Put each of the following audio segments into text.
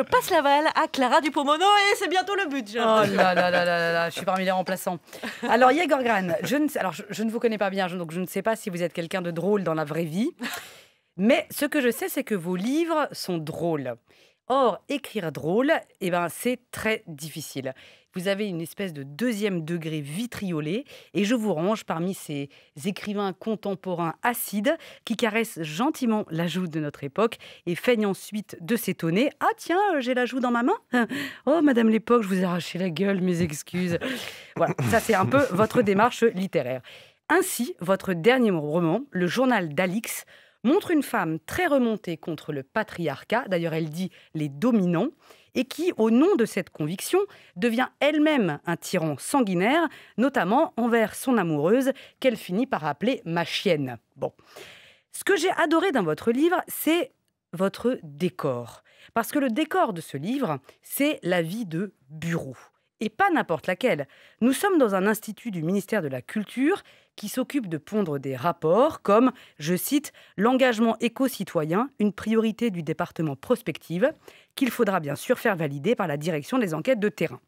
je passe la balle à Clara Dupomono et c'est bientôt le but. Oh là là là là je suis parmi les remplaçants. Alors Yegor Gran, alors, je, ne vous connais pas bien, donc je ne sais pas si vous êtes quelqu'un de drôle dans la vraie vie. Mais ce que je sais, c'est que vos livres sont drôles. Or, écrire drôle, eh ben, c'est très difficile. Vous avez une espèce de deuxième degré vitriolé, et je vous range parmi ces écrivains contemporains acides qui caressent gentiment la joue de notre époque et feignent ensuite de s'étonner. Ah tiens, j'ai la joue dans ma main Oh, Madame l'époque, je vous ai arraché la gueule, mes excuses. Voilà, ça c'est un peu votre démarche littéraire. Ainsi, votre dernier roman, Le journal d'Alix, montre une femme très remontée contre le patriarcat, d'ailleurs elle dit les dominants, et qui, au nom de cette conviction, devient elle-même un tyran sanguinaire, notamment envers son amoureuse, qu'elle finit par appeler ma chienne. Bon. Ce que j'ai adoré dans votre livre, c'est votre décor. Parce que le décor de ce livre, c'est la vie de bureau et pas n'importe laquelle. Nous sommes dans un institut du ministère de la Culture qui s'occupe de pondre des rapports comme, je cite, l'engagement éco-citoyen, une priorité du département prospective, qu'il faudra bien sûr faire valider par la direction des enquêtes de terrain.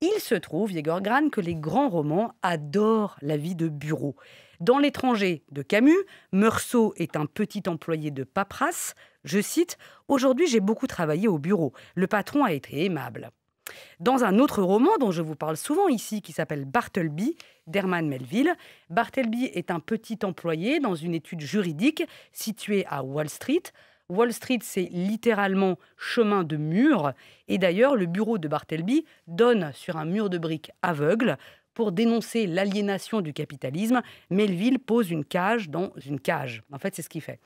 Il se trouve, Yegor Gran, que les grands romans adorent la vie de bureau. Dans L'étranger de Camus, Meursault est un petit employé de paperasse. Je cite Aujourd'hui, j'ai beaucoup travaillé au bureau. Le patron a été aimable. Dans un autre roman dont je vous parle souvent ici, qui s'appelle Bartleby, d'Herman Melville, Bartleby est un petit employé dans une étude juridique située à Wall Street. Wall Street, c'est littéralement chemin de mur. Et d'ailleurs, le bureau de Bartleby donne sur un mur de briques aveugle. Pour dénoncer l'aliénation du capitalisme, Melville pose une cage dans une cage. En fait, c'est ce qu'il fait.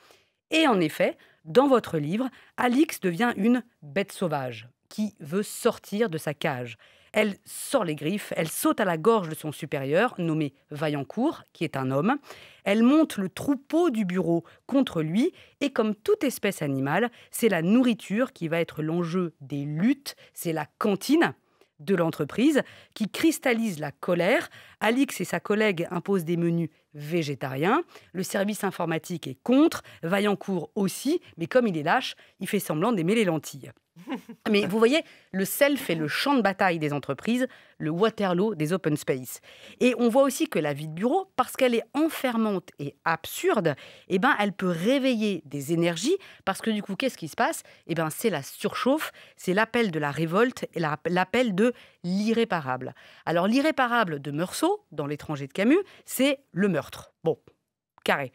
Et en effet, dans votre livre, Alix devient une bête sauvage qui veut sortir de sa cage. Elle sort les griffes, elle saute à la gorge de son supérieur, nommé Vaillancourt, qui est un homme. Elle monte le troupeau du bureau contre lui, et comme toute espèce animale, c'est la nourriture qui va être l'enjeu des luttes, c'est la cantine de l'entreprise qui cristallise la colère. Alix et sa collègue imposent des menus végétariens. Le service informatique est contre, Vaillancourt aussi, mais comme il est lâche, il fait semblant d'aimer les lentilles. Mais vous voyez, le self est le champ de bataille des entreprises, le Waterloo des open space. Et on voit aussi que la vie de bureau, parce qu'elle est enfermante et absurde, eh ben, elle peut réveiller des énergies, parce que du coup, qu'est-ce qui se passe eh ben, C'est la surchauffe, c'est l'appel de la révolte et l'appel de l'irréparable. Alors l'irréparable de Meursault, dans L'étranger de Camus, c'est le meurtre. Bon, carré.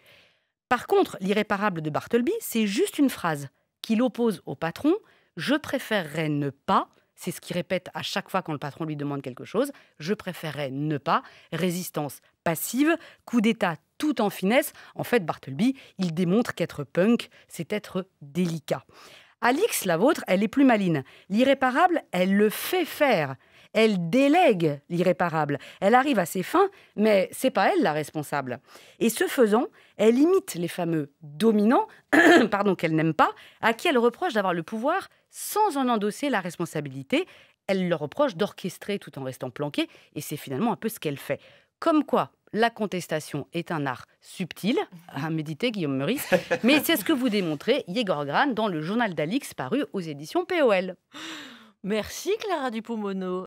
Par contre, l'irréparable de Bartleby, c'est juste une phrase qui l'oppose au patron, je préférerais ne pas, c'est ce qu'il répète à chaque fois quand le patron lui demande quelque chose, je préférerais ne pas, résistance passive, coup d'État tout en finesse. En fait, Bartleby, il démontre qu'être punk, c'est être délicat. Alix, la vôtre, elle est plus maline. L'irréparable, elle le fait faire. Elle délègue l'irréparable. Elle arrive à ses fins, mais c'est pas elle la responsable. Et ce faisant, elle imite les fameux dominants, pardon, qu'elle n'aime pas, à qui elle reproche d'avoir le pouvoir sans en endosser la responsabilité. Elle leur reproche d'orchestrer tout en restant planquée, et c'est finalement un peu ce qu'elle fait. Comme quoi, la contestation est un art subtil, à méditer Guillaume Meurice, mais c'est ce que vous démontrez, Yegor Gran, dans le journal d'Alix paru aux éditions POL. Merci Clara Dupont-Mono.